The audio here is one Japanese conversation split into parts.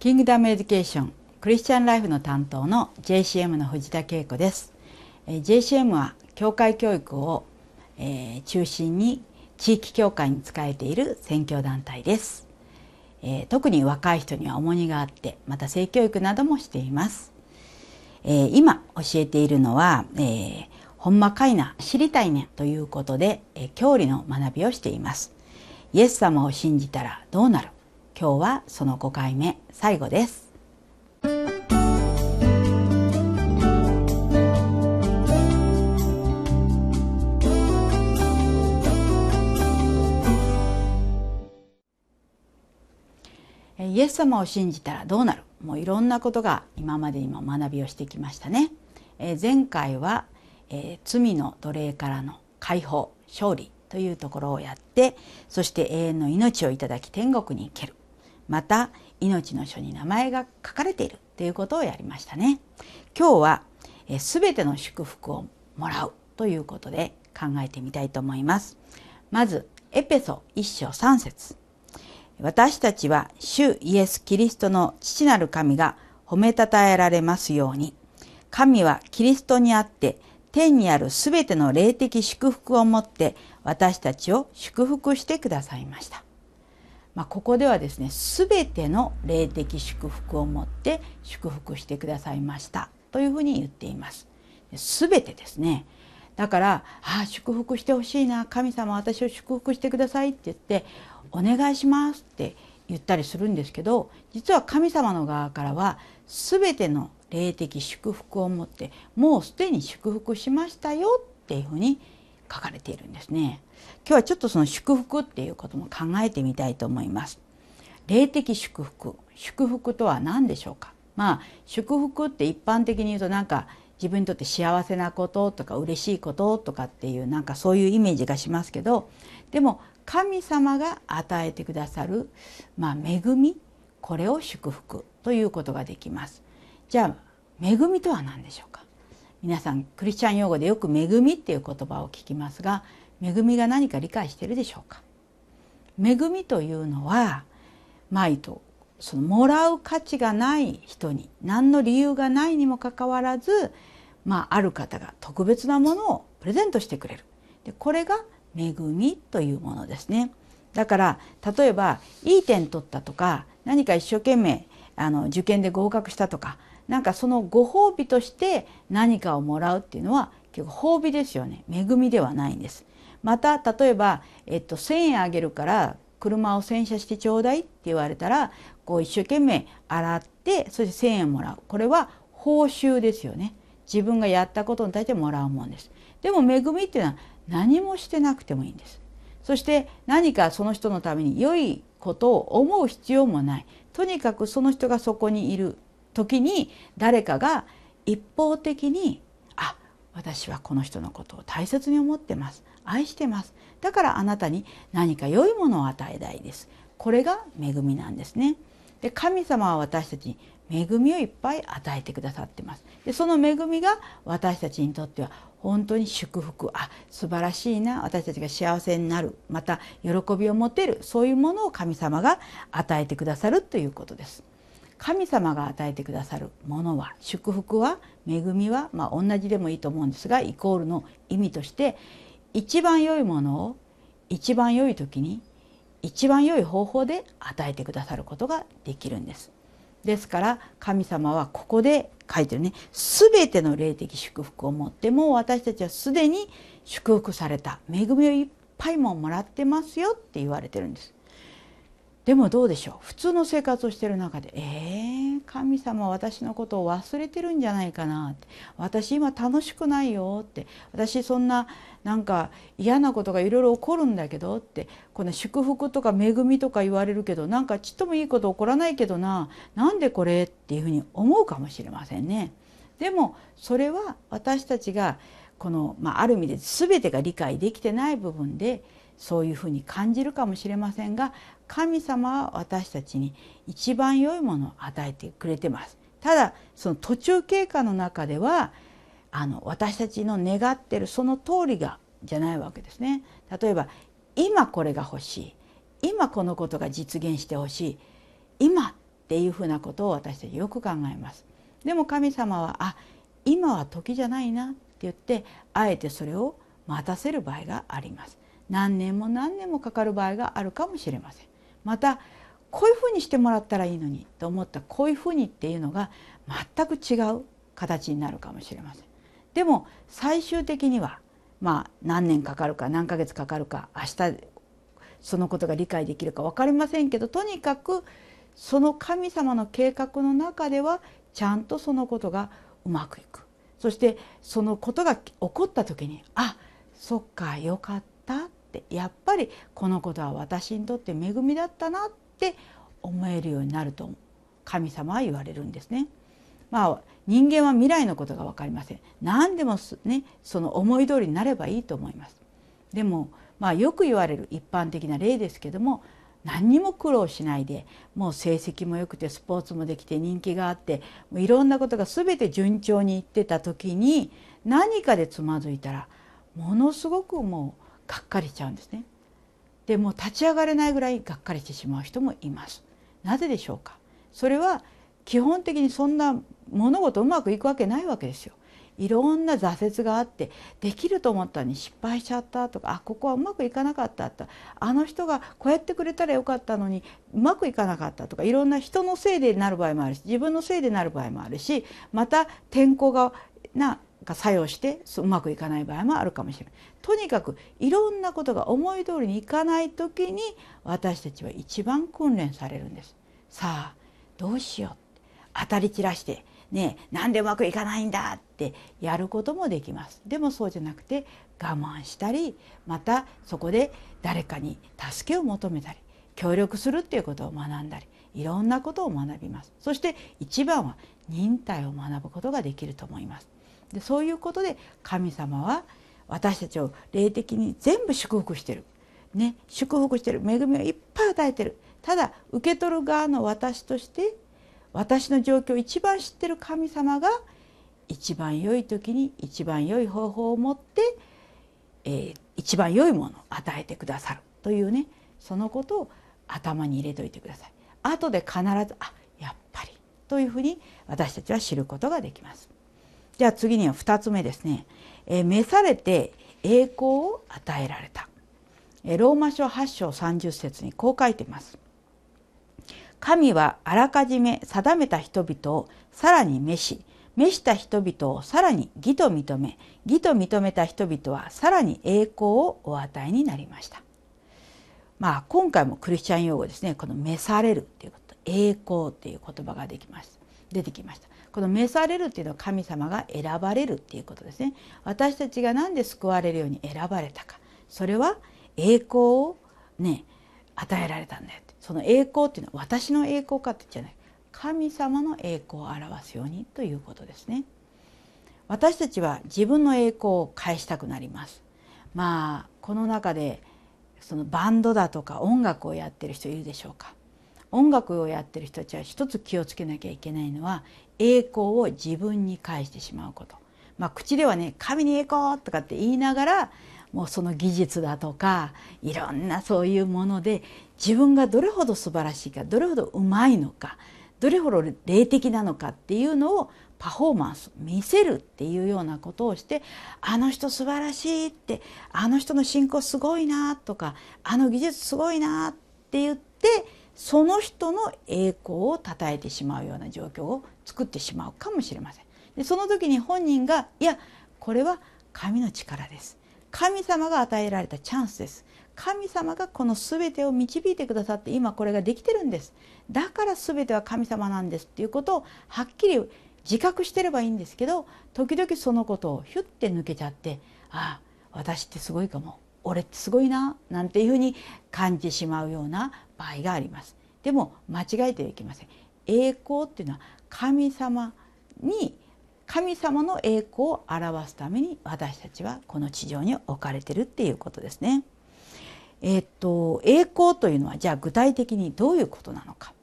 キングダムエデュケーションクリスチャンライフの担当の JCM の藤田恵子です。JCM は教会教育を、え中心に地域教会に仕えている宣教団体です、え特に若い人には重荷があってまた性教育などもしています、え今教えているのは、えほんまかいな知りたいねということで、え教理の学びをしていますイエス様を信じたらどうなる今日はその5回目最後ですイエス様を信じたらどうなるもういろんなことが今まで今学びをしてきましたね。え前回は、え罪の奴隷からの解放勝利というところをやってそして永遠の命をいただき天国に行けるまた命の書に名前が書かれているということをやりましたね今日はすべての祝福をもらうということで考えてみたいと思いますまずエペソ1章3節私たちは主イエス・キリストの父なる神が褒めたたえられますように神はキリストにあって天にあるすべての霊的祝福をもって私たちを祝福してくださいましたまあ、ここではですね全ての霊的祝福をもって祝福してくださいましたというふうに言っています。全てですねだから「ああ祝福してほしいな神様私を祝福してください」って言って「お願いします」って言ったりするんですけど実は神様の側からは全ての霊的祝福を持ってもうすでに祝福しましたよっていうふうに書かれているんですね。今日はちょっとその祝福っていうことも考えてみたいと思います。霊的祝福祝福とは何でしょうかまあ祝福って一般的に言うとなんか自分にとって幸せなこととか嬉しいこととかっていうなんかそういうイメージがしますけどでも神様が与えてくださる、まあ、恵みこれを祝福ということができますじゃあ恵みとは何でしょうか皆さんクリスチャン用語でよく「恵み」っていう言葉を聞きますが恵みが何か理解しているでしょうか恵みというのはまいとそのもらう価値がない人に何の理由がないにもかかわらず、まあ、ある方が特別なものをプレゼントしてくれるでこれが恵みというものですねだから例えばいい点取ったとか何か一生懸命あの受験で合格したとかなんかそのご褒美として何かをもらうっていうのは結構褒美ですよね恵みではないんですまた例えば、えっと、1,000円あげるから車を洗車してちょうだいって言われたらこう一生懸命洗ってそして1,000円もらうこれは報酬ですよね自分がやったことに対してもらうもんですでも恵みっていうのは何もしてなくてもいいんですそして何かその人のために良いことを思う必要もないとにかくその人がそこにいる時に誰かが一方的に「あ私はこの人のことを大切に思ってます」愛してますだからあなたに何か良いものを与えたいですこれが恵みなんですねで神様は私たちに恵みをいっぱい与えてくださってますでその恵みが私たちにとっては本当に祝福あ素晴らしいな私たちが幸せになるまた喜びを持てるそういうものを神様が与えてくださるということです神様が与えてくださるものは祝福は恵みは、まあ、同じでもいいと思うんですがイコールの意味として一番良いものを一番良い時に一番良い方法で与えてくださることができるんです。ですから神様はここで書いてるね全ての霊的祝福を持ってもう私たちはすでに祝福された恵みをいっぱいももらってますよって言われてるんです。でもどうでしょう普通の生活をしてる中で「えー、神様私のことを忘れてるんじゃないかな」って「私今楽しくないよ」って「私そんななんか嫌なことがいろいろ起こるんだけど」ってこの祝福とか恵みとか言われるけどなんかちっともいいこと起こらないけどななんでこれっていうふうに思うかもしれませんね。でもそれは私たちがこの、まあ、ある意味で全てが理解できてない部分でそういうふうに感じるかもしれませんが神様は私たちに一番良いものを与えてくれてます。ただその途中経過の中ではあの私たちの願ってるその通りがじゃないわけですね。例えば今これが欲しい今このことが実現してほしい今っていうふうなことを私たちよく考えます。でも神様はあ今は時じゃないなって言ってあえてそれを待たせる場合があります。何年も何年もかかる場合があるかもしれません。またこういうふうにしてもらったらいいのにと思ったこういうふうにっていうのが全く違う形になるかもしれません。でも最終的にはまあ何年かかるか何ヶ月かかるか明日そのことが理解できるか分かりませんけどとにかくその神様の計画の中ではちゃんとそのことがうまくいくそしてそのことが起こった時にあそっかよかったってやっぱりこのことは私にとって恵みだったなって思えるようになると神様は言われるんですね。まあ、人間は未来のことが分かりません何でもね、その思い通りになればいいと思います。でも、まあ、よく言われる一般的な例ですけども何にも苦労しないでもう成績も良くてスポーツもできて人気があってもういろんなことが全て順調にいってた時に何かでつまずいたらものすごくもうがっかりしちゃうんですね。でもう立ち上がれないぐらいがっかりしてしまう人もいます。なぜでしょうかそれは基本的にそんな物事うまくいくわけないわけですよ。いろんな挫折があってできると思ったのに失敗しちゃったとかあここはうまくいかなかったとあの人がこうやってくれたらよかったのにうまくいかなかったとかいろんな人のせいでなる場合もあるし自分のせいでなる場合もあるしまた天候がなが作用してうまくいかない場合もあるかもしれないとにかくいろんなことが思い通りにいかない時に私たちは一番訓練されるんですさあどうしよう当たり散らしてねなんでうまくいかないんだってやることもできますでもそうじゃなくて我慢したりまたそこで誰かに助けを求めたり協力するっていうことを学んだりいろんなことを学びますそして一番は忍耐を学ぶことができると思いますでそういうことで神様は私たちを霊的に全部祝福してる、ね、祝福してる恵みをいっぱい与えてるただ受け取る側の私として私の状況を一番知ってる神様が一番良い時に一番良い方法を持って、えー、一番良いものを与えてくださるというねそのことを頭に入れといてください。後で必ずあやっぱりというふうに私たちは知ることができます。じゃあ次には2つ目ですね。え召されて栄光を与えられた。えローマ書8章30節にこう書いてます。神はあらかじめ定めた人々をさらに召し、召した人々をさらに義と認め、義と認めた人々はさらに栄光をお与えになりました。まあ今回もクリスチャン用語ですね、この召されるということ、栄光という言葉ができます。出てきました。この召されるっていうのは神様が選ばれるっていうことですね私たちが何で救われるように選ばれたかそれは栄光をね与えられたんだよその栄光っていうのは私の栄光かって言っちゃない神様の栄光を表すようにということですね私たちは自分の栄光を返したくなりますまあこの中でそのバンドだとか音楽をやってる人いるでしょうか音楽をやってる人たちは一つ気をつけなきゃいけないのは栄光を自分に返してしまうこと、まあ、口ではね「神に栄光!」とかって言いながらもうその技術だとかいろんなそういうもので自分がどれほど素晴らしいかどれほどうまいのかどれほど霊的なのかっていうのをパフォーマンス見せるっていうようなことをしてあの人素晴らしいってあの人の信仰すごいなとかあの技術すごいなって言ってその人の栄光をたたえてしまうような状況を作ってしまうかもしれません。でその時に本人がいやこれは神の力です神様が与えられたチャンスです神様がこの全てを導いてくださって今これができてるんですだから全ては神様なんですっていうことをはっきり自覚してればいいんですけど時々そのことをヒュッて抜けちゃってああ私ってすごいかも俺ってすごいななんていうふうに感じてしまうような場合がありますでも間違えてはいけません栄光っていうのは神様に神様の栄光を表すために私たちはこの地上に置かれてるっていうことですね。えっと栄光というのはじゃあ具体的にどういうことなのか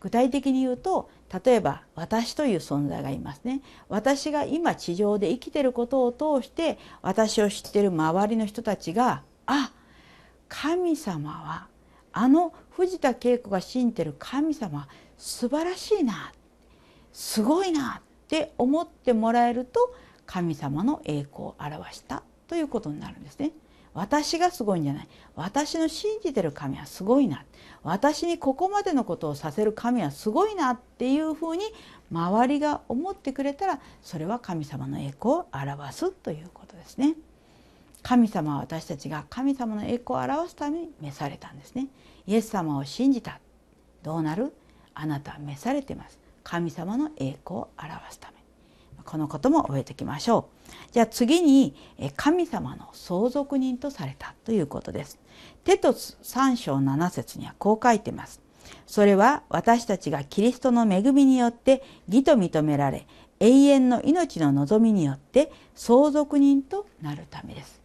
具体的に言うと例えば私という存在がいますね私が今地上で生きてることを通して私を知ってる周りの人たちがあ神様はあの藤田恵子が信じてる神様素晴らしいなすごいなって思ってもらえると神様の栄光を表したということになるんですね。私がすごいんじゃない私の信じてる神はすごいな私にここまでのことをさせる神はすごいなっていうふうに周りが思ってくれたらそれは神様の栄光を表すということですね。神様は私たちが神様の栄光を表すために召されたんですね。イエス様を信じたどうなるあなたは召されてます。神様の栄光を表すためこのことも覚えておきましょうじゃあ次に神様の相続人とされたということですテトス3章七節にはこう書いてますそれは私たちがキリストの恵みによって義と認められ永遠の命の望みによって相続人となるためです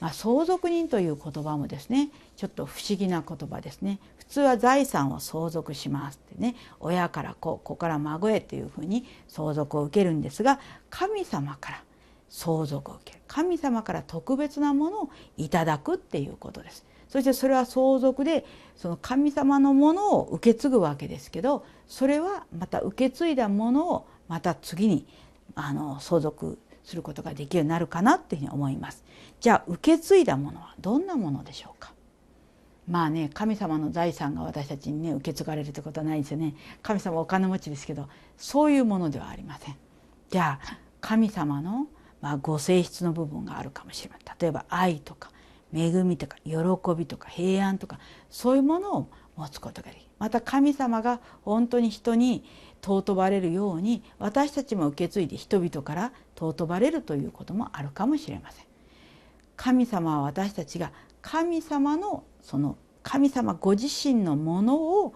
まあ、相続人という言葉もですねちょっと不思議な言葉ですね通は財産を相続しますってね親から子子から孫へというふうに相続を受けるんですが神様から相続を受ける神様から特別なものをいただくっていうことです。そしてそれは相続でその神様のものを受け継ぐわけですけどそれはまた受け継いだものをまた次にあの相続することができるようになるかなっていうふうに思います。じゃあ受け継いだものはどんなものでしょうかまあね神様の財産が私たちにね受け継がれるってことはないですよね神様お金持ちですけどそういうものではありませんじゃあ神様の、まあ、ご性質の部分があるかもしれません例えば愛とか恵みとか喜びとか平安とかそういうものを持つことができるまた神様が本当に人に尊ばれるように私たちも受け継いで人々から尊ばれるということもあるかもしれません神様は私たちが神様のその神様ご自身のものを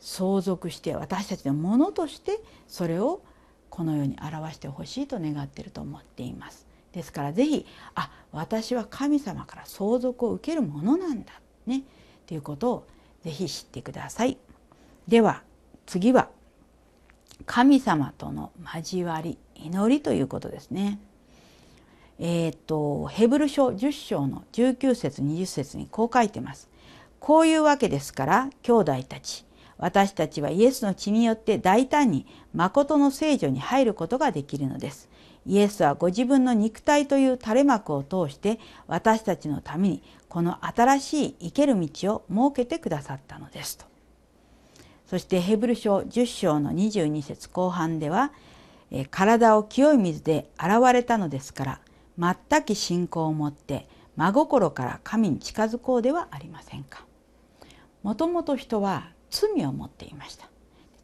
相続して私たちのものとしてそれをこの世に表してほしいと願っていると思っています。ですから是非あ私は神様から相続を受けるものなんだねということをぜひ知ってください。では次は神様との交わり祈りということですね。えーと、とヘブル書10章の19節20節にこう書いてます。こういうわけですから兄弟たち私たちはイエスの血によって大胆に誠の聖女に入ることができるのです。イエスはご自分の肉体という垂れ幕を通して私たちのためにこの新しい生ける道を設けてくださったのですと。そしてヘブル書10章の22節後半では「体を清い水で洗われたのですから全き信仰を持って真心から神に近づこうではありませんかもともと人は罪を持っていました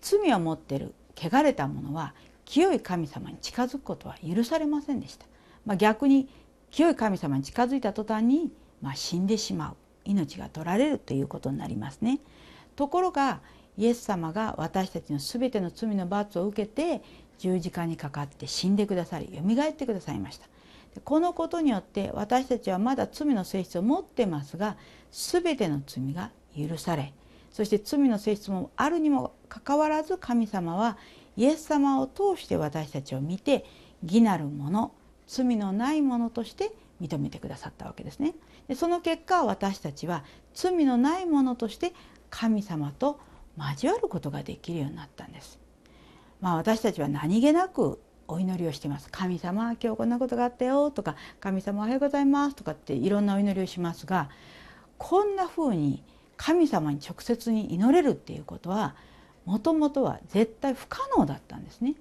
罪を持っている汚れた者は清い神様に近づくことは許されませんでした、まあ、逆に清い神様に近づいた途端に、まあ、死んでしまう命が取られるということになりますねところがイエス様が私たちの全ての罪の罰を受けて十字架にかかって死んでくださりよみがえってくださいましたこのことによって私たちはまだ罪の性質を持ってますが全ての罪が許されそして罪の性質もあるにもかかわらず神様はイエス様を通して私たちを見て義なるもの罪のないものとして認めてくださったわけですね。でその結果私たちは罪のないものとして神様と交わることができるようになったんです。まあ、私たちは何気なくお祈りをしてます神様今日こんなことがあったよとか神様おはようございますとかっていろんなお祈りをしますがこんな風に神様に直接に祈れるっていうことはもともとは絶対不可能だったんですね。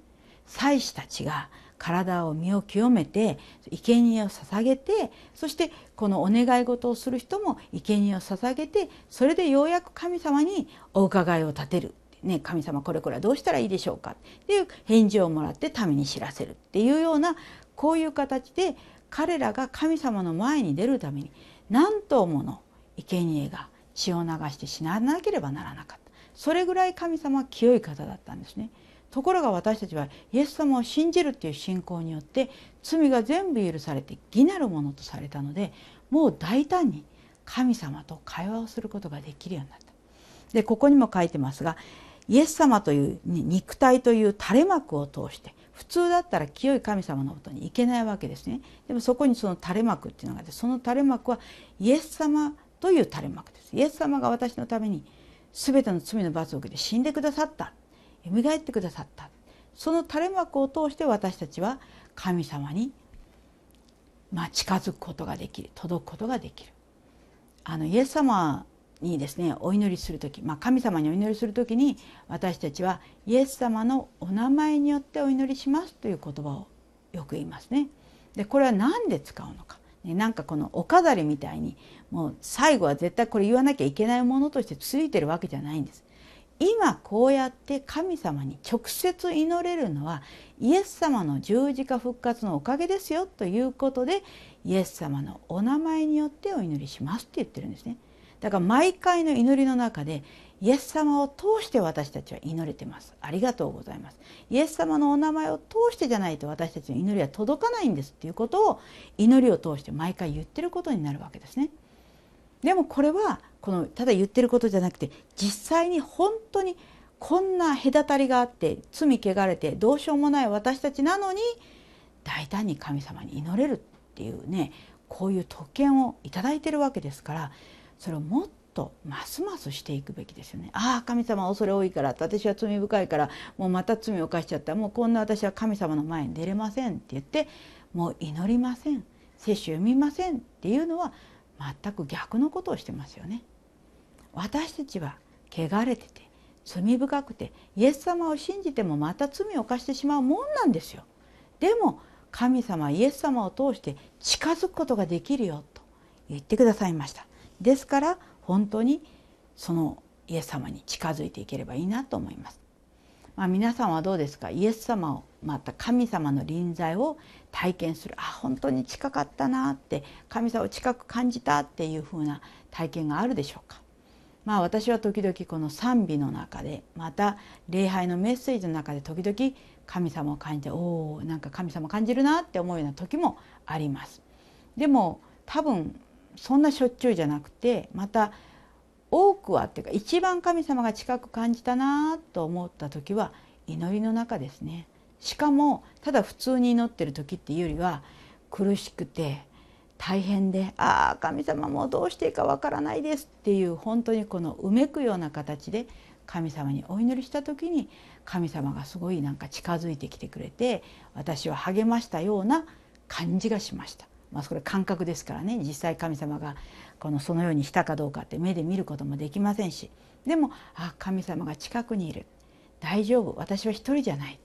祭司たちが体を身を清めて生贄を捧げてそしてこのお願い事をする人も生贄を捧げてそれでようやく神様にお伺いを立てるね、神様これこれはどうしたらいいでしょうかっていう返事をもらって民に知らせるっていうようなこういう形で彼らが神様の前に出るために何頭もの生贄が血を流して死ななければならなかったそれぐらい神様は清い方だったんですね。ところが私たちはイエス様を信じるっていう信仰によって罪が全部許されて義なるものとされたのでもう大胆に神様と会話をすることができるようになった。でここにも書いてますがイエス様という肉体という垂れ幕を通して普通だったら清い神様のもとに行けないわけですねでもそこにその垂れ幕っていうのがあってその垂れ幕はイエス様という垂れ幕ですイエス様が私のために全ての罪の罰を受けて死んでくださった蘇ってくださったその垂れ幕を通して私たちは神様にま近づくことができる届くことができるあのイエス様にですねお祈りする時、まあ、神様にお祈りする時に私たちはイエス様のお名前によってお祈りしますという言葉をよく言いますね。でこれは何で使うのか、ね、なんかこのお飾りみたいにもう最後は絶対これ言わなきゃいけないものとしてついてるわけじゃないんです。今こうやって神様に直接祈れるのはイエス様の十字架復活のおかげですよということでイエス様のお名前によってお祈りしますって言ってるんですね。だから毎回の祈りの中でイエス様を通して私たちは祈れてますありがとうございますイエス様のお名前を通してじゃないと私たちの祈りは届かないんですっていうことを祈りを通して毎回言ってることになるわけですねでもこれはこのただ言ってることじゃなくて実際に本当にこんな隔たりがあって罪汚れてどうしようもない私たちなのに大胆に神様に祈れるっていうねこういう特権を頂いてるわけですからそれをもっとますますしていくべきですよね。ああ神様恐れ多いから私は罪深いからもうまた罪を犯しちゃったもうこんな私は神様の前に出れませんって言ってもう祈りません聖書読みませんっていうのは全く逆のことをしてますよね。私たちは汚れてて罪深くてイエス様を信じてもまた罪を犯してしまうもんなんですよ。でも神様イエス様を通して近づくことができるよと言ってくださいました。ですから本当にそのイエス様に近づいていければいいなと思います。まあ、皆さんはどうですかイエス様をまた神様の臨在を体験するあ本当に近かったなって神様を近く感じたっていう風な体験があるでしょうかまあ私は時々この賛美の中でまた礼拝のメッセージの中で時々神様を感じておおんか神様感じるなって思うような時もありますでも多分そんなしょっちゅうじゃなくてまた多くはっていうか一番神様が近く感じたなと思った時は祈りの中ですねしかもただ普通に祈ってる時っていうよりは苦しくて大変で「ああ神様もうどうしていいかわからないです」っていう本当にこのうめくような形で神様にお祈りした時に神様がすごいなんか近づいてきてくれて私を励ましたような感じがしました。まあ、それ感覚ですからね実際神様がこのそのようにしたかどうかって目で見ることもできませんしでもあ神様が近くにいる大丈夫私は一人じゃない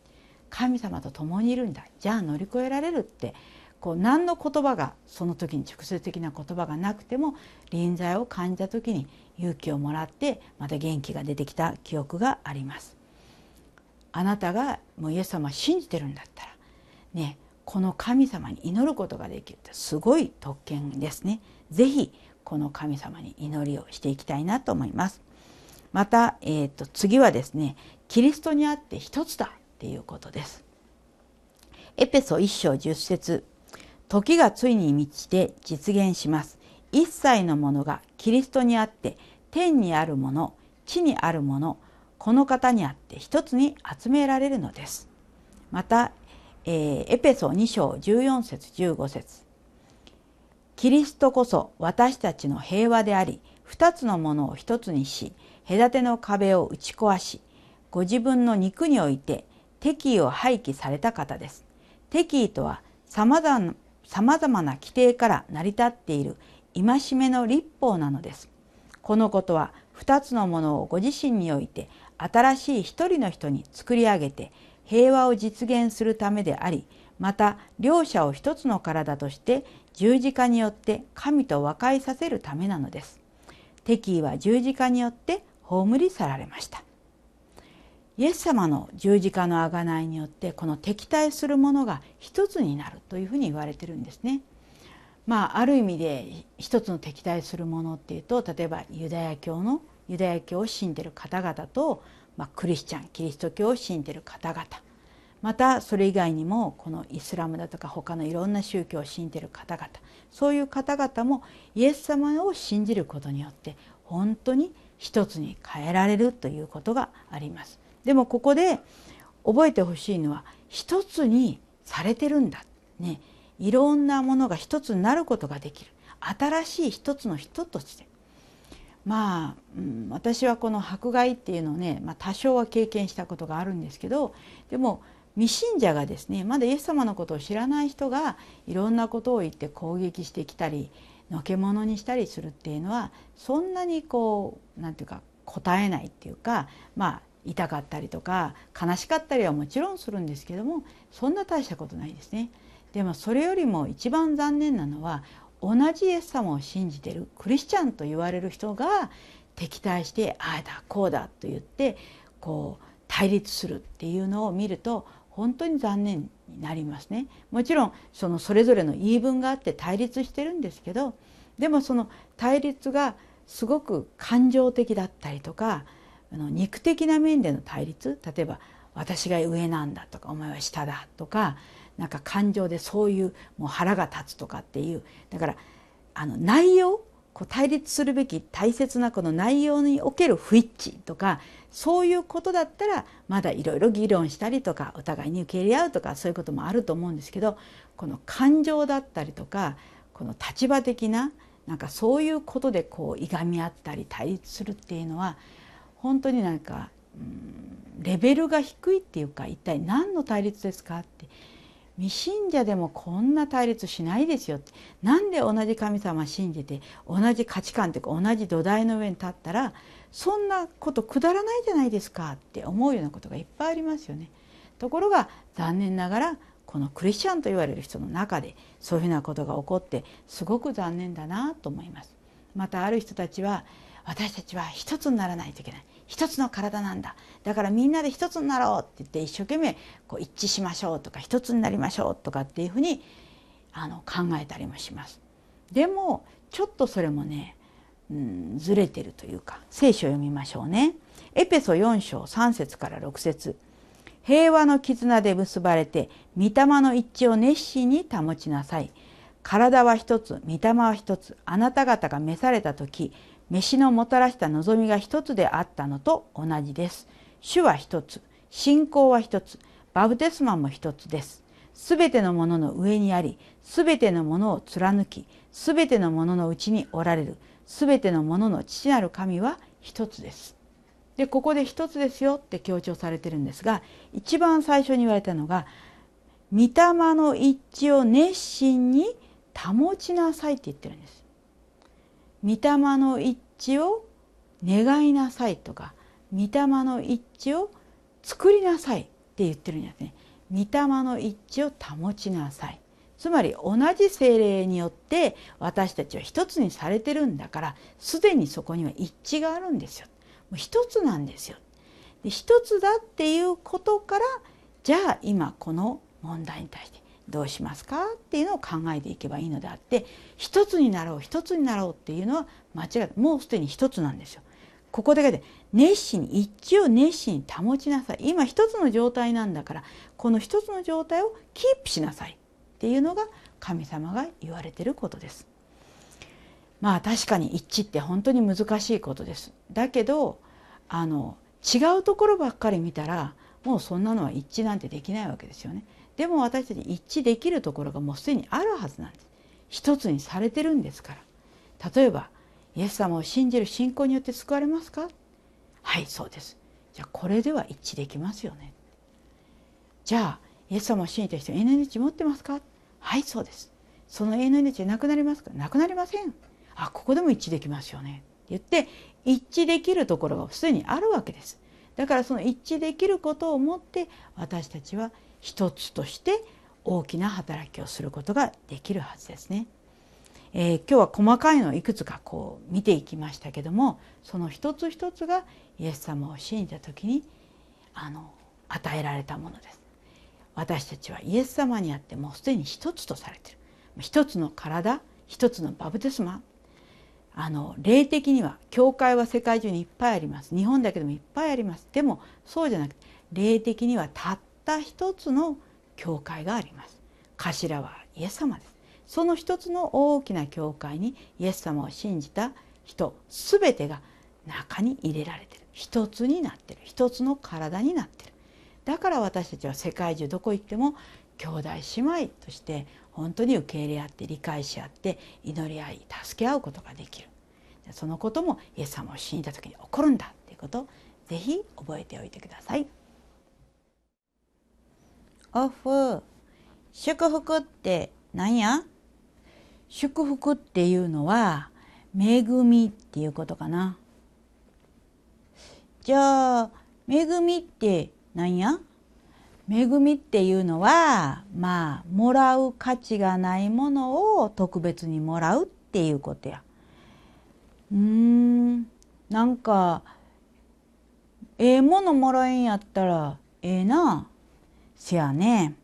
神様と共にいるんだじゃあ乗り越えられるってこう何の言葉がその時に直接的な言葉がなくても臨在を感じた時に勇気をもらってまた元気が出てきた記憶があります。あなたがもうイエス様信じてるんだったらねこの神様に祈ることができるってすごい特権ですね。ぜひこの神様に祈りをしていきたいなと思います。また、えーと、次はですねキリストにあって一つだっていうことです。エペソ1章10節時がついに満ちて実現します。一切のものがキリストにあって天にあるもの地にあるものこの方にあって一つに集められるのです。またえー、エペソ2章14節15節キリストこそ私たちの平和であり二つのものを一つにし隔ての壁を打ち壊しご自分の肉において敵意を廃棄された方です。敵意とはさまざまな規定から成り立っている戒めの立法なのです。このことは二つのものをご自身において新しい一人の人に作り上げて平和を実現するためでありまた両者を一つの体として十字架によって神と和解させるためなのです。敵意は十字架によって葬り去られました。イエス様の十字架の贖いによってこの敵対するものが一つになるというふうに言われているんですね。まあある意味で一つの敵対するものっていうと例えばユダヤ教のユダヤ教を信じてる方々とまあ、クリスチャンキリスト教を信じる方々またそれ以外にもこのイスラムだとか他のいろんな宗教を信じてる方々そういう方々もイエス様を信じることによって本当に一つに変えられるということがあります。でもここで覚えてほしいのは一つにされてるんだ、ね、いろんなものが一つになることができる新しい一つの人としてまあ、うん、私はこの迫害っていうのをね、まあ、多少は経験したことがあるんですけどでも未信者がですねまだイエス様のことを知らない人がいろんなことを言って攻撃してきたりのけものにしたりするっていうのはそんなにこう何て言うか答えないっていうかまあ痛かったりとか悲しかったりはもちろんするんですけどもそんな大したことないですね。でもそれよりも一番残念なのは同じイエス様を信じてるクリスチャンと言われる人が敵対してああだこうだと言ってこう対立するっていうのを見ると本当に残念になりますね。もちろんそのそれぞれの言い分があって対立してるんですけどでもその対立がすごく感情的だったりとかあの肉的な面での対立例えば私が上なんだとかお前は下だとかなんか感情でそういうもう腹が立つとかっていうだからあの内容こう対立するべき大切なこの内容における不一致とかそういうことだったらまだいろいろ議論したりとかお互いに受け入れ合うとかそういうこともあると思うんですけどこの感情だったりとかこの立場的ななんかそういうことでこういがみ合ったり対立するっていうのは本当になんか、うん、レベルが低いっていうか一体何の対立ですかって未信者でもこんな対立しないですよなんで同じ神様信じて同じ価値観というか同じ土台の上に立ったらそんなことくだらないじゃないですかって思うようなことがいっぱいありますよね。ところが残念ながらこのクリスチャンと言われる人の中でそういうふうなことが起こってすごく残念だなと思います。またある人たちは私たちは一つにならないといけない一つの体なんだだからみんなで一つになろうって言って一生懸命こう一致しましょうとか一つになりましょうとかっていうふうにあの考えたりもします。でもちょっとそれもね、うん、ずれてるというか聖書を読みましょうね。エペソ4章3節から6節平和の絆で結ばれて御霊の一致を熱心に保ちなさい。体は一つ御霊は一つあなた方が召された時飯のもたらした望みが一つであったのと同じです。主は一つ、信仰は一つ、バブテスマも一つです。すべてのものの上にあり、すべてのものを貫き、すべてのもののうちにおられる、すべてのものの父なる神は一つです。で、ここで一つですよって強調されてるんですが、一番最初に言われたのが、御霊の一致を熱心に保ちなさいって言ってるんです。御霊の一致を願いなさいとか御霊の一致を作りなさいって言ってるんですね御霊の一致を保ちなさいつまり同じ精霊によって私たちは一つにされてるんだからすでにそこには一致があるんですよもう一つなんですよで一つだっていうことからじゃあ今この問題に対してどうしますかっていうのを考えていけばいいのであって一つになろう一つになろうっていうのは間違いもうすでに一つなんですよ。ここだけで熱心に一を熱心に保ちなさい今一つの状態なんだからこの一つの状態をキープしなさいっていうのが神様が言われてることです。まあ確かに一致って本当に難しいことです。だけどあの違うところばっかり見たらもうそんなのは一致なんてできないわけですよね。でも私たち一致できるところがもうすでにあるはずなんです一つにされてるんですから例えばイエス様を信じる信仰によって救われますかはいそうですじゃあこれでは一致できますよねじゃあイエス様を信じた人永遠の命持ってますかはいそうですその永遠の命なくなりますかなくなりませんあここでも一致できますよね言って一致できるところがすでにあるわけですだからその一致できることをもって私たちは一つとして大きな働きをすることができるはずですね。えー、今日は細かいのをいくつかこう見ていきましたけどもその一つ一つがイエス様を信じた時にあの与えられたものです。私たちはイエス様にあってもうすでに一つとされている一つの体一つのバブテスマあの霊的には教会は世界中にいっぱいあります日本だけでもいっぱいありますでもそうじゃなくて霊的にはたった一つの教会があります頭はイエス様ですその一つの大きな教会にイエス様を信じた人すべてが中に入れられてる一つになってる一つの体になってるだから私たちは世界中どこ行っても兄弟姉妹として本当に受け入れ合って理解し合って祈り合い助け合うことができるそのこともイエス様を信じた時に起こるんだということをぜひ覚えておいてください。オフ祝福って何や祝福っていうのは恵みっていうことかなじゃあ恵みって何や恵みっていうのはまあもらう価値がないものを特別にもらうっていうことやうーんなんかええものもらえんやったらええなせやね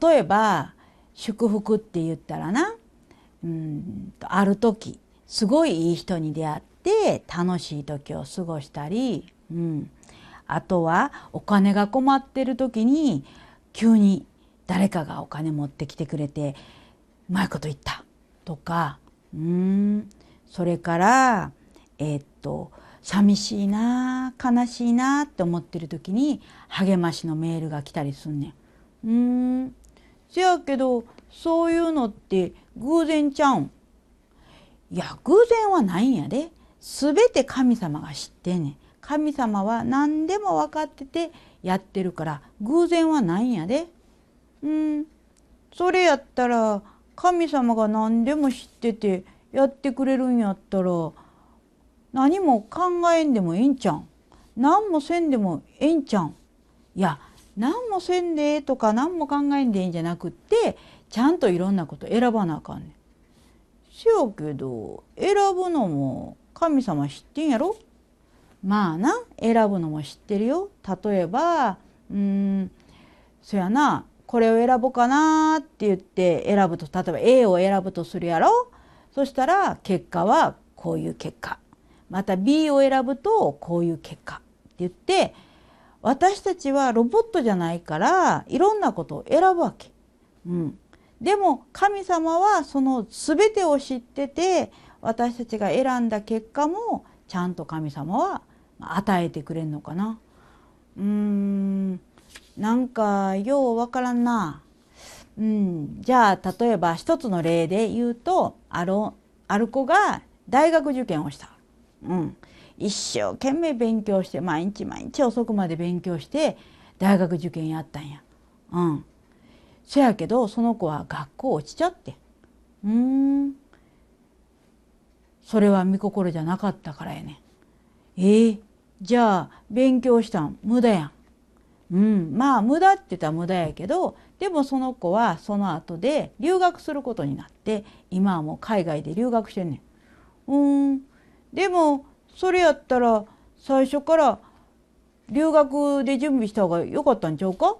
例えば祝福って言ったらなうんある時すごいいい人に出会って楽しい時を過ごしたり、うん、あとはお金が困ってる時に急に誰かがお金持ってきてくれてうまいこと言ったとかうんそれからえー、っと寂しいな悲しいなって思ってる時に励ましのメールが来たりすんねん。うんせやけどそういうのって偶然ちゃうんいや偶然はないんやで全て神様が知ってんねん神様は何でも分かっててやってるから偶然はないんやでうんそれやったら神様が何でも知っててやってくれるんやったら何も考えんでもええんちゃん何もせんでもええんちゃんいや何もせんでとか何も考えんでいいんじゃなくってちゃんといろんなこと選ばなあかんねん。せやけど選ぶのも神様知ってんやろまあな選ぶのも知ってるよ。例えばうんそやなこれを選ぼうかなって言って選ぶと例えば A を選ぶとするやろそしたら結果はこういう結果また B を選ぶとこういう結果って言って私たちはロボットじゃないからいろんなことを選ぶわけ。うん、でも神様はその全てを知ってて私たちが選んだ結果もちゃんと神様は与えてくれんのかな。うーんなんかようわからんな。うん、じゃあ例えば一つの例で言うとあるある子が大学受験をした。うん、一生懸命勉強して毎日毎日遅くまで勉強して大学受験やったんや。うん。せやけどその子は学校落ちちゃって。うーん。それは見心じゃなかったからやね。えー、じゃあ勉強したん無駄やん。うん、まあ無駄って言ったら無駄やけどでもその子はその後で留学することになって今はもう海外で留学してんねん。うんでもそれやったら最初から留学で準備した方がよかったんちゃうか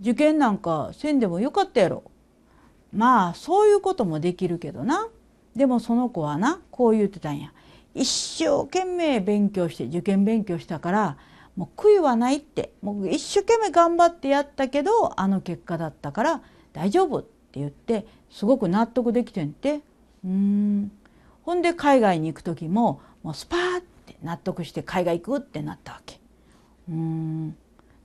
受験なんかせんでもよかったやろ。まあそういうこともできるけどな。でもその子はなこう言ってたんや。一生懸命勉強して受験勉強したからもう悔いはないってもう一生懸命頑張ってやったけどあの結果だったから大丈夫って言ってすごく納得できてんって。うんほんで海外に行く時ももうスパーって納得して海外行くってなったわけ。うん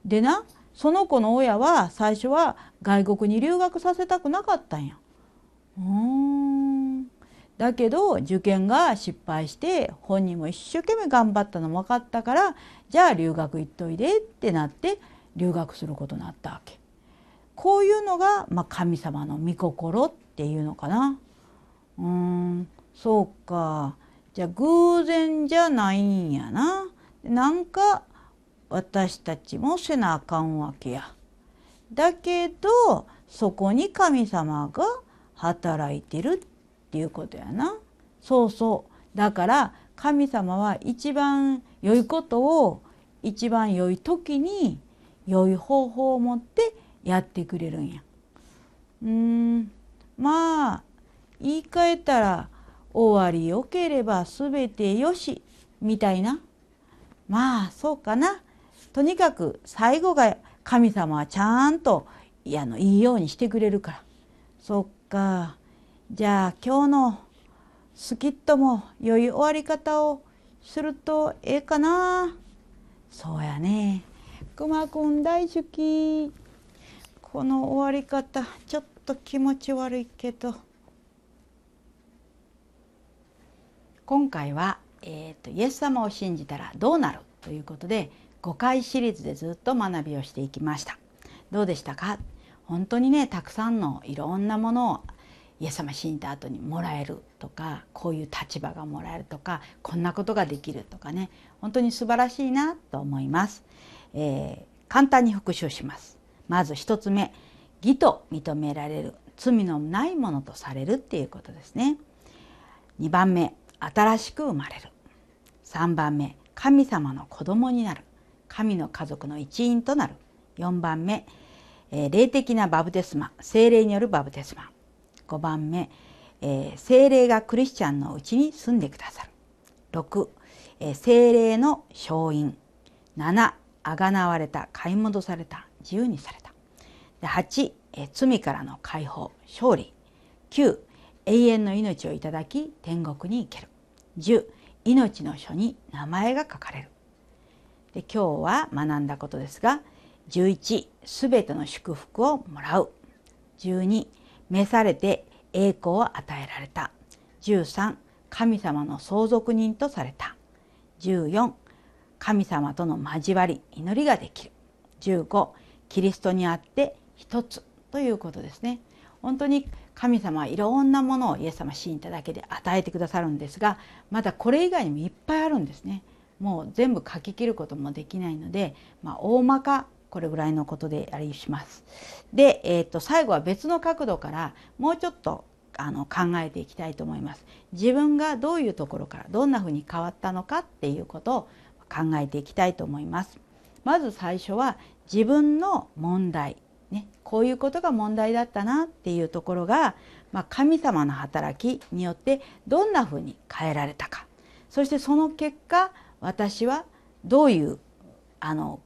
でなその子の親は最初は外国に留学させたくなかったんや。うんだけど受験が失敗して本人も一生懸命頑張ったのも分かったからじゃあ留学行っといでってなって留学することになったわけ。こういうのが、まあ、神様の御心っていうのかな。うーんそうかじゃあ偶然じゃないんやな。なんか私たちもせなあかんわけや。だけどそこに神様が働いてるっていうことやな。そうそう。だから神様は一番良いことを一番良い時に良い方法を持ってやってくれるんや。うんまあ言い換えたら終わりよければ全てよしみたいなまあそうかなとにかく最後が神様はちゃんといやのいいようにしてくれるからそっかじゃあ今日のスキッとも良い終わり方をするとええかなそうやねくまくん大好きこの終わり方ちょっと気持ち悪いけど。今回は、えーと「イエス様を信じたらどうなる?」ということで5回シリーズでずっと学びをしていきました。どうでしたか本当にねたくさんのいろんなものをイエス様死んだ後にもらえるとかこういう立場がもらえるとかこんなことができるとかね本当に素晴らしいなと思います、えー、簡単に復習しますまず一つ目義と認められる罪のないものとされるっていうことですね2番目新しく生まれる3番目神様の子供になる神の家族の一員となる4番目霊的なバブテスマ精霊によるバブテスマ5番目精霊がクリスチャンのうちに住んでくださる6精霊の勝因7あがなわれた買い戻された自由にされた8罪からの解放勝利9永遠の命をいただき天国に行ける10命の書に名前が書かれるで今日は学んだことですが11すべての祝福をもらう12召されて栄光を与えられた13神様の相続人とされた14神様との交わり祈りができる15キリストにあって一つということですね本当に神様はいろんなものをイエス様信じただけで与えてくださるんですがまだこれ以外にもいっぱいあるんですね。もう全部書き切ることもできないので、まあ、大まかこれぐらいのことでありします。で、えー、と最後は別の角度からもうちょっとあの考えていきたいと思います。自分がどういうところからどんな風に変わったのかっていうことを考えていきたいと思います。まず最初は自分の問題こういうことが問題だったなっていうところが、まあ、神様の働きによってどんなふうに変えられたかそしてその結果私はどういうあの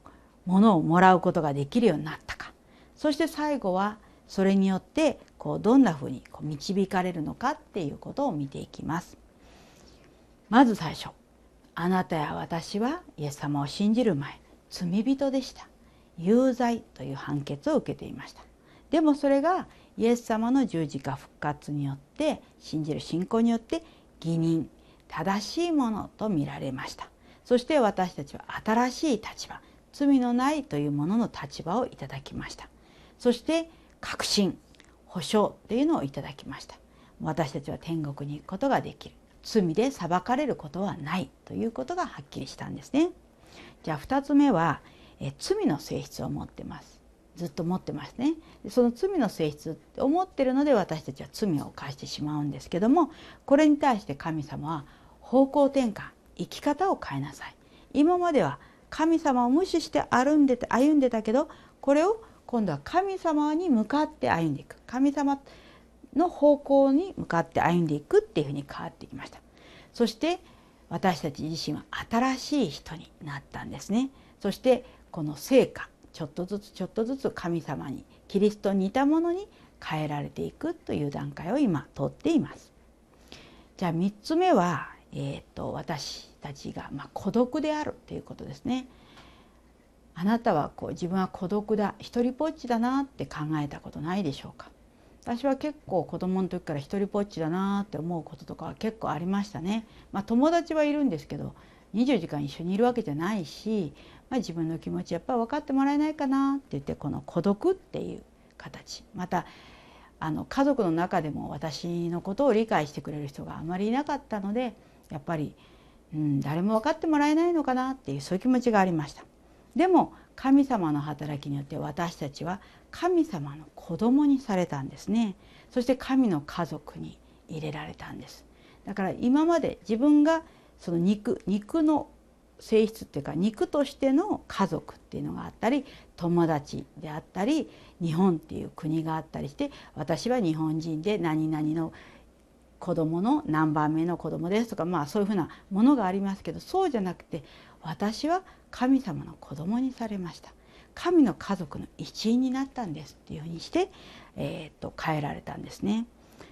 ものをもらうことができるようになったかそして最後はそれによってこうどんなふうにこう導かれるのかっていうことを見ていきます。まず最初あなたや私はイエス様を信じる前罪人でした有罪という判決を受けていましたでもそれがイエス様の十字架復活によって信じる信仰によって義人正しいものと見られましたそして私たちは新しい立場罪のないというものの立場をいただきましたそして確信保証というのをいただきました私たちは天国に行くことができる罪で裁かれることはないということがはっきりしたんですねじゃあ2つ目はえ罪の性質を持ってますずっと持ってますねその罪の性質って思ってるので私たちは罪を犯してしまうんですけどもこれに対して神様は方向転換生き方を変えなさい今までは神様を無視して歩んでて歩んでたけどこれを今度は神様に向かって歩んでいく神様の方向に向かって歩んでいくっていうふうに変わってきましたそして私たち自身は新しい人になったんですねそしてこの成果ちょっとずつちょっとずつ神様にキリストに似たものに変えられていくという段階を今通っています。じゃあ3つ目は、えーと、私たちが、まあ、孤独であるということですね。あなたはこう自分は孤独だ一人ぼっちだなって考えたことないでしょうか私は結構子供の時から一人ぼっちだなって思うこととかは結構ありましたね。まあ、友達はいるんですけど24時間一緒にいるわけじゃないしまあ、自分の気持ちやっぱ分かってもらえないかなって言ってこの孤独っていう形またあの家族の中でも私のことを理解してくれる人があまりいなかったのでやっぱり、うん、誰も分かってもらえないのかなっていうそういう気持ちがありました。でも神様の働きによって私たちは神様の子供にされたんですねそして神の家族に入れられたんですだから今まで自分がその肉肉の性質っていうか肉としての家族っていうのがあったり友達であったり日本っていう国があったりして私は日本人で何々の子供の何番目の子供ですとかまあそういうふうなものがありますけどそうじゃなくて私は神様の子供にされました神の家族の一員になったんですっていうふうにして、えー、っと変えられたんですね。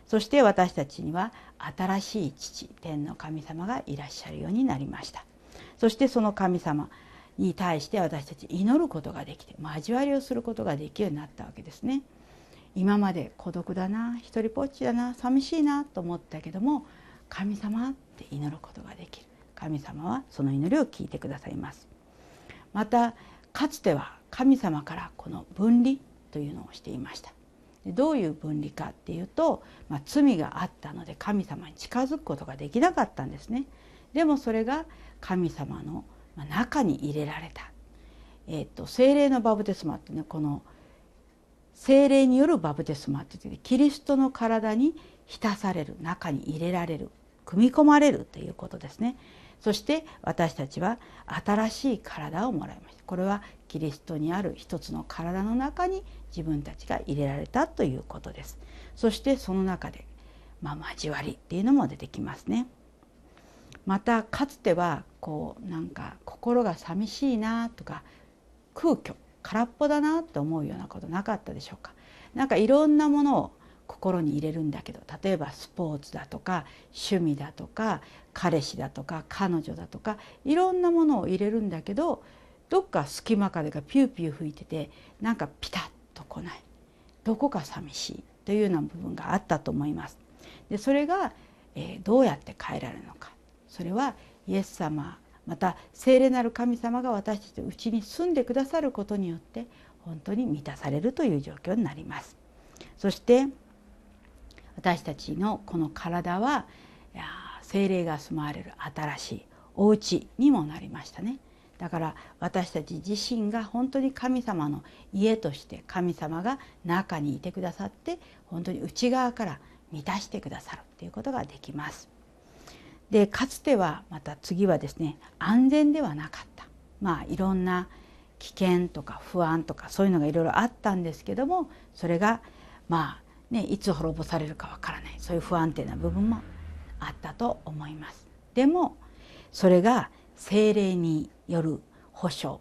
そして私たちには新しい父天の神様がいらっしゃるようになりました。そしてその神様に対して私たち祈ることができて交わりをすることができるようになったわけですね。今まで孤独だな一人ぽっちだな寂しいなと思ったけども神様って祈ることができる神様はその祈りを聞いてくださいますまたかつては神様からこの分離というのをしていましたどういう分離かっていうと、まあ、罪があったので神様に近づくことができなかったんですねでもそれが神様の中に入れられた、えーと、精霊のバブテスマってねこの精霊によるバブテスマって言ってキリストの体に浸される中に入れられる組み込まれるということですね。そして私たちは新しい体をもらいましたこれはキリストにある一つの体の中に自分たちが入れられたということですそしてその中で、まあ、交わりっていうのも出てきますね。またかつてはこうなんか心が寂しいなとか空虚空っぽだなと思うようなことなかったでしょうか。なんかいろんなものを心に入れるんだけど例えばスポーツだとか趣味だとか彼氏だとか彼女だとかいろんなものを入れるんだけどどっか隙間風がピューピュー吹いててなんかピタッと来ないどこか寂しいというような部分があったと思います。でそれが、えー、どうやって変えられるのかそれはイエス様また聖霊なる神様が私たちのうちに住んでくださることによって本当に満たされるという状況になります。そして私たちのこの体は聖霊が住まわれる新しいお家にもなりましたね。だから私たち自身が本当に神様の家として神様が中にいてくださって本当に内側から満たしてくださるということができます。でかつてはまた次はですね安全ではなかったまあいろんな危険とか不安とかそういうのがいろいろあったんですけどもそれがまあねいつ滅ぼされるかわからないそういう不安定な部分もあったと思います。でもそれが精霊による保証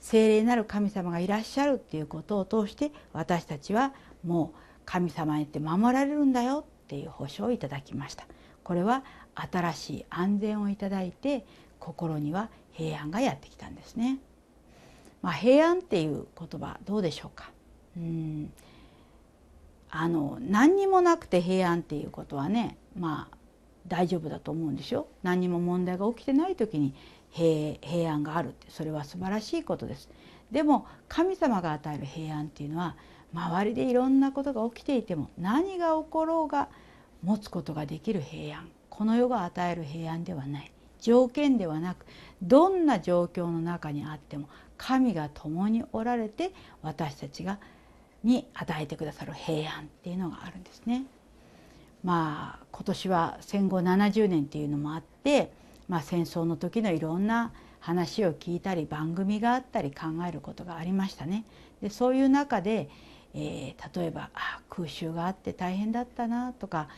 精霊なる神様がいらっしゃるっていうことを通して私たちはもう神様にって守られるんだよっていう保証をいただきました。これは新しい安全をいただいて心には平安がやってきたんですね。まあ、平安っていう言葉どうでしょうかうんあの何にもなくて平安っていうことはねまあ大丈夫だと思うんでしょ何にも問題が起きてない時に平平安があるってそれは素晴らしいことです。でも神様が与える平安っていうのは周りでいろんなことが起きていても何が起ころうが持つことができる平安この世が与える平安ではない条件ではなくどんな状況の中にあっても神が共におられて私たちがに与えてくださる平安っていうのがあるんですね。まあ今年は戦後70年っていうのもあって、まあ、戦争の時のいろんな話を聞いたり番組があったり考えることがありましたね。でそういう中で、えー、例えばあ空襲があって大変だったなとか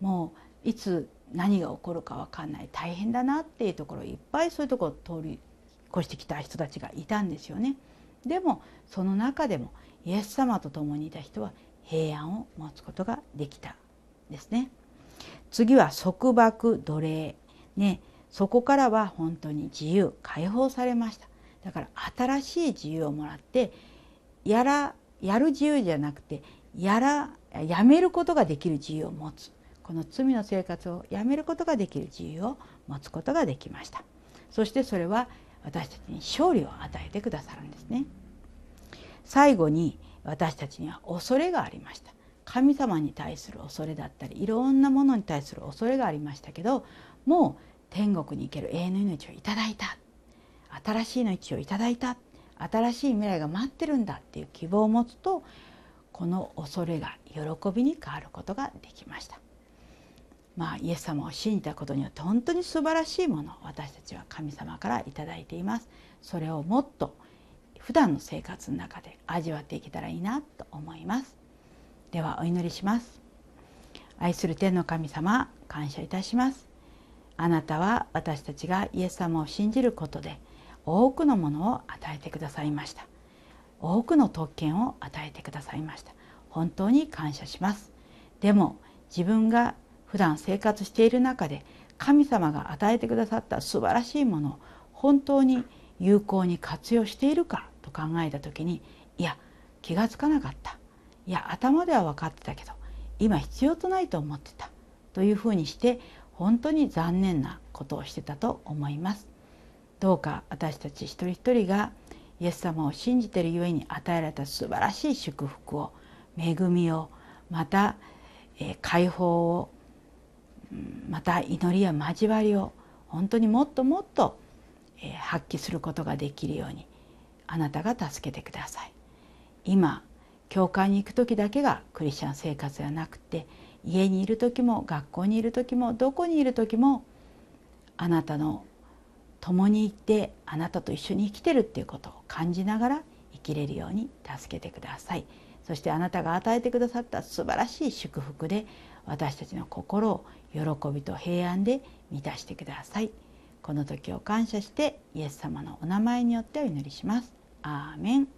もういつ何が起こるか分かんない大変だなっていうところいっぱいそういうところを通り越してきた人たちがいたんですよね。でもその中でもイエス様と共にいた人は平安を持つことができたんですね。次は束縛奴隷ねそこからは本当に自由解放されましただから新しい自由をもらってやらやる自由じゃなくてやらやめることができる自由を持つこの罪の生活をやめることができる自由を持つことができましたそしてそれは私たちに勝利を与えてくださるんですね最後に私たちには恐れがありました神様に対する恐れだったりいろんなものに対する恐れがありましたけどもう天国に行ける永遠の命をいただいた新しい命をいただいた新しい未来が待ってるんだっていう希望を持つとこの恐れが喜びに変わることができましたまあ、イエス様を信じたことによって本当に素晴らしいものを私たちは神様から頂いていますそれをもっと普段の生活の中で味わっていけたらいいなと思いますではお祈りします愛する天の神様感謝いたしますあなたは私たちがイエス様を信じることで多くのものを与えてくださいました多くの特権を与えてくださいました本当に感謝しますでも自分が普段生活している中で神様が与えてくださった素晴らしいものを本当に有効に活用しているかと考えた時にいや気が付かなかったいや頭では分かってたけど今必要とないと思ってたというふうにして本当に残念なことをしてたと思います。どうか私たち一人一人がイエス様を信じているゆえに与えられた素晴らしい祝福を恵みをまた解放をまた祈りや交わりを本当にもっともっと発揮することができるようにあなたが助けてください今教会に行く時だけがクリスチャン生活ではなくて家にいる時も学校にいる時もどこにいる時もあなたの共にいてあなたと一緒に生きてるっていうことを感じながら生きれるように助けてくださいそしてあなたが与えてくださった素晴らしい祝福で私たちの心を喜びと平安で満たしてくださいこの時を感謝してイエス様のお名前によってお祈りしますアーメン